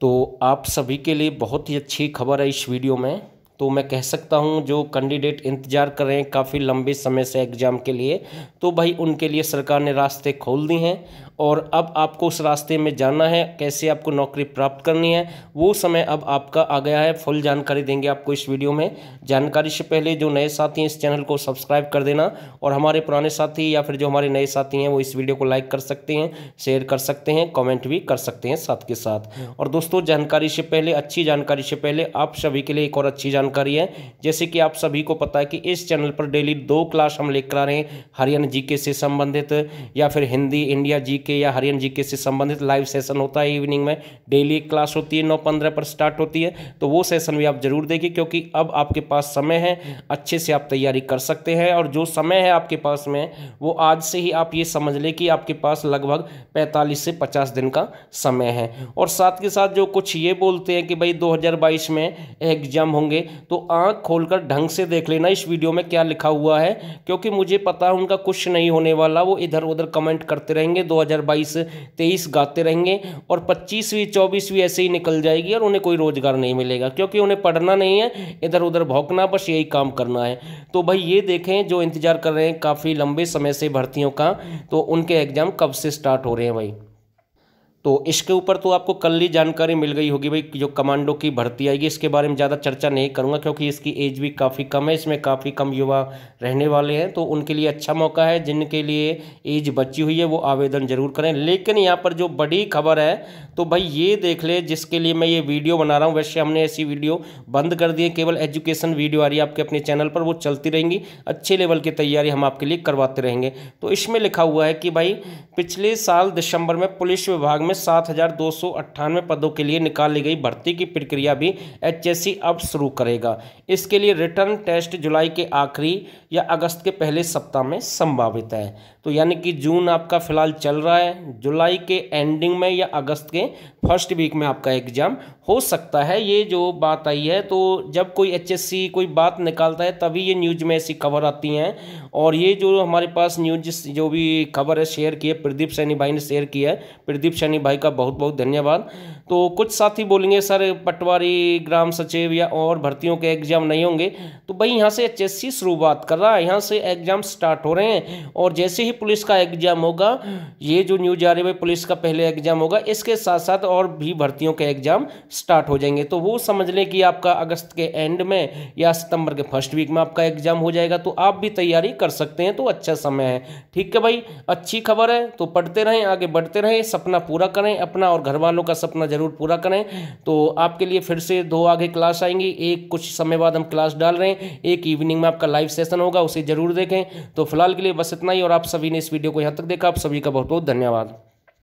तो आप सभी के लिए बहुत ही अच्छी खबर है इस वीडियो में तो मैं कह सकता हूं जो कैंडिडेट इंतज़ार कर रहे हैं काफ़ी लंबे समय से एग्ज़ाम के लिए तो भाई उनके लिए सरकार ने रास्ते खोल दिए हैं और अब आपको उस रास्ते में जाना है कैसे आपको नौकरी प्राप्त करनी है वो समय अब आपका आ गया है फुल जानकारी देंगे आपको इस वीडियो में जानकारी से पहले जो नए साथी हैं इस चैनल को सब्सक्राइब कर देना और हमारे पुराने साथी या फिर जो हमारे नए साथी हैं वो इस वीडियो को लाइक कर सकते हैं शेयर कर सकते हैं कॉमेंट भी कर सकते हैं साथ के साथ और दोस्तों जानकारी से पहले अच्छी जानकारी से पहले आप सभी के लिए एक और अच्छी जानकारी है जैसे कि आप सभी को पता है कि इस चैनल पर डेली दो क्लास हम लेकर आ रहे हैं हरियाणा जी से संबंधित या फिर हिंदी इंडिया जी के या हरियन जी से संबंधित लाइव सेशन होता है इवनिंग में डेली क्लास होती है नौ पंद्रह पर स्टार्ट होती है तो वो सेशन भी आप जरूर देखिए क्योंकि अब आपके पास समय है अच्छे से आप तैयारी कर सकते हैं और जो समय है आपके पास में वो आज से ही आप ये समझ लें कि आपके पास लगभग पैंतालीस से पचास दिन का समय है और साथ के साथ जो कुछ ये बोलते हैं कि भाई दो में एग्जाम होंगे तो आंख खोलकर ढंग से देख लेना इस वीडियो में क्या लिखा हुआ है क्योंकि मुझे पता है उनका कुछ नहीं होने वाला वो इधर उधर कमेंट करते रहेंगे दो हज़ार बाईस तेईस गाते रहेंगे और पच्चीसवीं चौबीसवीं ऐसे ही निकल जाएगी और उन्हें कोई रोज़गार नहीं मिलेगा क्योंकि उन्हें पढ़ना नहीं है इधर उधर भौंकना बस यही काम करना है तो भाई ये देखें जो इंतज़ार कर रहे हैं काफ़ी लंबे समय से भर्तियों का तो उनके एग्ज़ाम कब से स्टार्ट हो रहे हैं भाई तो इसके ऊपर तो आपको कल ही जानकारी मिल गई होगी भाई जो कमांडो की भर्ती आएगी इसके बारे में ज़्यादा चर्चा नहीं करूँगा क्योंकि इसकी एज भी काफ़ी कम है इसमें काफ़ी कम युवा रहने वाले हैं तो उनके लिए अच्छा मौका है जिनके लिए एज बची हुई है वो आवेदन जरूर करें लेकिन यहाँ पर जो बड़ी खबर है तो भाई ये देख ले जिसके लिए मैं ये वीडियो बना रहा हूँ वैसे हमने ऐसी वीडियो बंद कर दी है केवल एजुकेशन वीडियो आ रही है आपके अपने चैनल पर वो चलती रहेंगी अच्छे लेवल की तैयारी हम आपके लिए करवाते रहेंगे तो इसमें लिखा हुआ है कि भाई पिछले साल दिसंबर में पुलिस विभाग में सात हज़ार दो सौ अट्ठानवे पदों के लिए निकाली गई भर्ती की प्रक्रिया भी एचएससी अब शुरू करेगा इसके लिए रिटर्न टेस्ट जुलाई के आखिरी या अगस्त के पहले सप्ताह में संभावित है तो यानी कि जून आपका फिलहाल चल रहा है जुलाई के एंडिंग में या अगस्त के फर्स्ट वीक में आपका एग्जाम हो सकता है ये जो बात आई है तो जब कोई एचएससी कोई बात निकालता है तभी ये न्यूज में ऐसी खबर आती हैं और ये जो हमारे पास न्यूज जो भी खबर है शेयर की है प्रदीप सैनी भाई ने शेयर किया है प्रदीप सैनी भाई का बहुत बहुत धन्यवाद तो कुछ साथी बोलेंगे सर पटवारी ग्राम सचिव या और भर्तियों के एग्ज़ाम नहीं होंगे तो भाई यहाँ से एच एस सी शुरुआत कर रहा है यहाँ से एग्ज़ाम स्टार्ट हो रहे हैं और जैसे ही पुलिस का एग्ज़ाम होगा ये जो न्यूज आ रही है पुलिस का पहले एग्ज़ाम होगा इसके साथ साथ और भी भर्तियों के एग्ज़ाम स्टार्ट हो जाएंगे तो वो समझ लें कि आपका अगस्त के एंड में या सितंबर के फर्स्ट वीक में आपका एग्ज़ाम हो जाएगा तो आप भी तैयारी कर सकते हैं तो अच्छा समय है ठीक है भाई अच्छी खबर है तो पढ़ते रहें आगे बढ़ते रहें सपना पूरा करें अपना और घर वालों का सपना ज़रूर पूरा करें तो आपके लिए फिर से दो आगे क्लास आएंगी एक कुछ समय बाद हम क्लास डाल रहे हैं एक इवनिंग में आपका लाइव सेशन होगा उसे ज़रूर देखें तो फिलहाल के लिए बस इतना ही और आप सभी ने इस वीडियो को यहाँ तक देखा आप सभी का बहुत बहुत धन्यवाद